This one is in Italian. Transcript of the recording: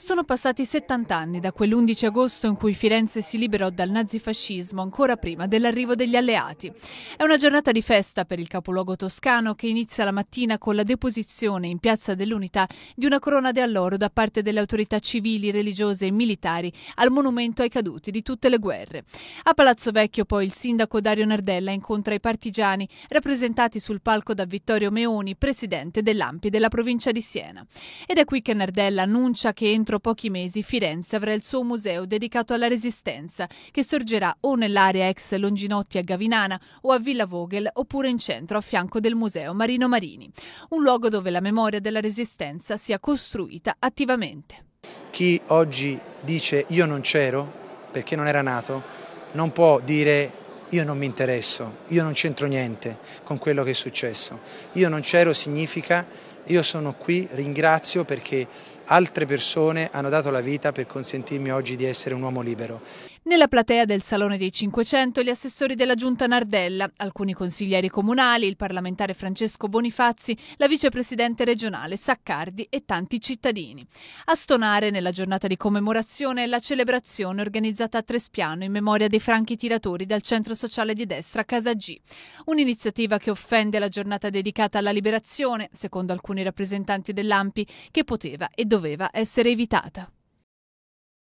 Sono passati 70 anni da quell'11 agosto in cui Firenze si liberò dal nazifascismo ancora prima dell'arrivo degli alleati. È una giornata di festa per il capoluogo toscano che inizia la mattina con la deposizione in Piazza dell'Unità di una corona di alloro da parte delle autorità civili, religiose e militari al monumento ai caduti di tutte le guerre. A Palazzo Vecchio poi il sindaco Dario Nardella incontra i partigiani rappresentati sul palco da Vittorio Meoni, presidente dell'AMPI della provincia di Siena. Ed è qui che Nardella annuncia che entro entro pochi mesi Firenze avrà il suo museo dedicato alla Resistenza, che sorgerà o nell'area ex Longinotti a Gavinana o a Villa Vogel oppure in centro a fianco del museo Marino Marini, un luogo dove la memoria della Resistenza sia costruita attivamente. Chi oggi dice io non c'ero perché non era nato non può dire io non mi interesso, io non c'entro niente con quello che è successo. Io non c'ero significa io sono qui, ringrazio perché altre persone hanno dato la vita per consentirmi oggi di essere un uomo libero. Nella platea del Salone dei 500 gli assessori della Giunta Nardella, alcuni consiglieri comunali, il parlamentare Francesco Bonifazzi, la vicepresidente regionale Saccardi e tanti cittadini. A stonare nella giornata di commemorazione la celebrazione organizzata a Trespiano in memoria dei franchi tiratori dal centro sociale di destra Casagì. Un'iniziativa che offende la giornata dedicata alla liberazione, secondo alcuni rappresentanti dell'AMPI, che poteva e doveva doveva essere evitata.